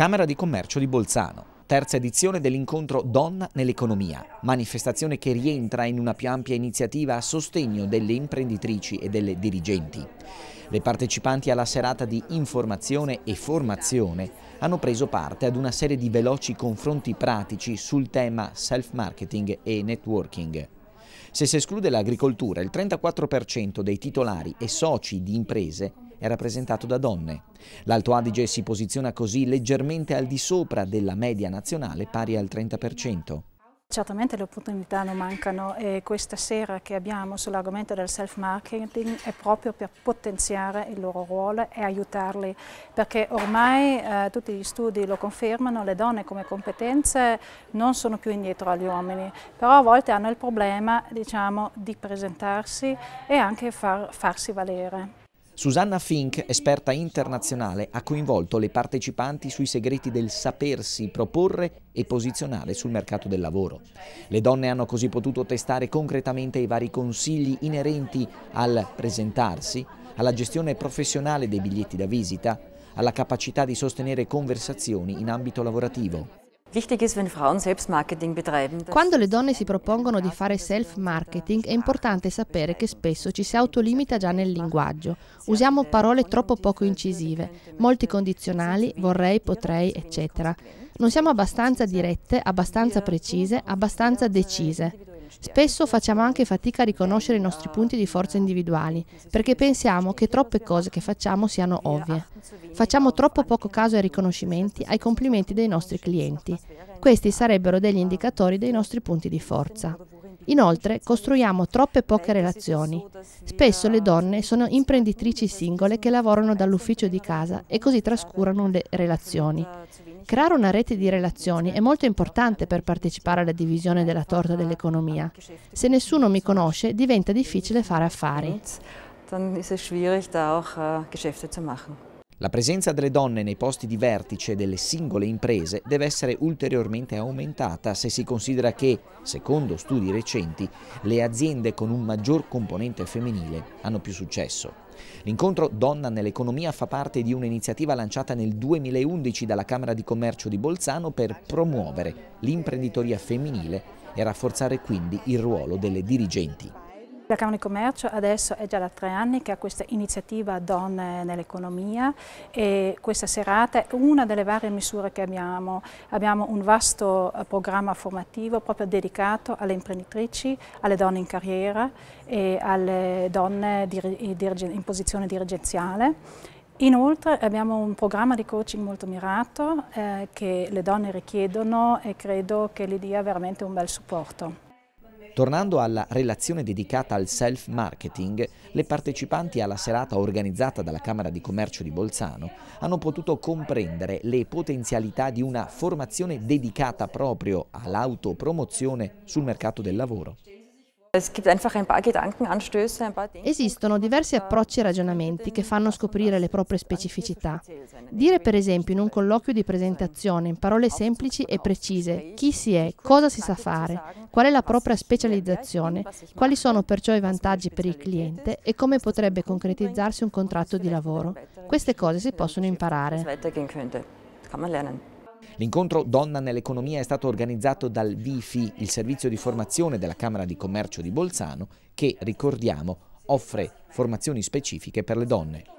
Camera di Commercio di Bolzano. Terza edizione dell'incontro Donna nell'economia, manifestazione che rientra in una più ampia iniziativa a sostegno delle imprenditrici e delle dirigenti. Le partecipanti alla serata di informazione e formazione hanno preso parte ad una serie di veloci confronti pratici sul tema self-marketing e networking. Se si esclude l'agricoltura, il 34% dei titolari e soci di imprese è rappresentato da donne. L'Alto Adige si posiziona così leggermente al di sopra della media nazionale pari al 30%. Certamente le opportunità non mancano e questa sera che abbiamo sull'argomento del self-marketing è proprio per potenziare il loro ruolo e aiutarli perché ormai eh, tutti gli studi lo confermano, le donne come competenze non sono più indietro agli uomini, però a volte hanno il problema diciamo, di presentarsi e anche far, farsi valere. Susanna Fink, esperta internazionale, ha coinvolto le partecipanti sui segreti del sapersi proporre e posizionare sul mercato del lavoro. Le donne hanno così potuto testare concretamente i vari consigli inerenti al presentarsi, alla gestione professionale dei biglietti da visita, alla capacità di sostenere conversazioni in ambito lavorativo. Quando le donne si propongono di fare self-marketing è importante sapere che spesso ci si autolimita già nel linguaggio. Usiamo parole troppo poco incisive, molti condizionali, vorrei, potrei, eccetera. Non siamo abbastanza dirette, abbastanza precise, abbastanza decise. Spesso facciamo anche fatica a riconoscere i nostri punti di forza individuali, perché pensiamo che troppe cose che facciamo siano ovvie. Facciamo troppo poco caso ai riconoscimenti, ai complimenti dei nostri clienti. Questi sarebbero degli indicatori dei nostri punti di forza. Inoltre costruiamo troppe poche relazioni. Spesso le donne sono imprenditrici singole che lavorano dall'ufficio di casa e così trascurano le relazioni. Creare una rete di relazioni è molto importante per partecipare alla divisione della torta dell'economia. Se nessuno mi conosce diventa difficile fare affari. Dann ist es schwierig, da auch äh, Geschäfte zu machen. La presenza delle donne nei posti di vertice delle singole imprese deve essere ulteriormente aumentata se si considera che, secondo studi recenti, le aziende con un maggior componente femminile hanno più successo. L'incontro Donna nell'economia fa parte di un'iniziativa lanciata nel 2011 dalla Camera di Commercio di Bolzano per promuovere l'imprenditoria femminile e rafforzare quindi il ruolo delle dirigenti. La Camera di Commercio adesso è già da tre anni che ha questa iniziativa Donne nell'economia e questa serata è una delle varie misure che abbiamo. Abbiamo un vasto eh, programma formativo proprio dedicato alle imprenditrici, alle donne in carriera e alle donne in posizione dirigenziale. Inoltre abbiamo un programma di coaching molto mirato eh, che le donne richiedono e credo che gli dia veramente un bel supporto. Tornando alla relazione dedicata al self-marketing, le partecipanti alla serata organizzata dalla Camera di Commercio di Bolzano hanno potuto comprendere le potenzialità di una formazione dedicata proprio all'autopromozione sul mercato del lavoro. Esistono diversi approcci e ragionamenti che fanno scoprire le proprie specificità. Dire per esempio in un colloquio di presentazione in parole semplici e precise chi si è, cosa si sa fare, qual è la propria specializzazione, quali sono perciò i vantaggi per il cliente e come potrebbe concretizzarsi un contratto di lavoro. Queste cose si possono imparare. L'incontro Donna nell'economia è stato organizzato dal VIFI, il servizio di formazione della Camera di Commercio di Bolzano, che, ricordiamo, offre formazioni specifiche per le donne.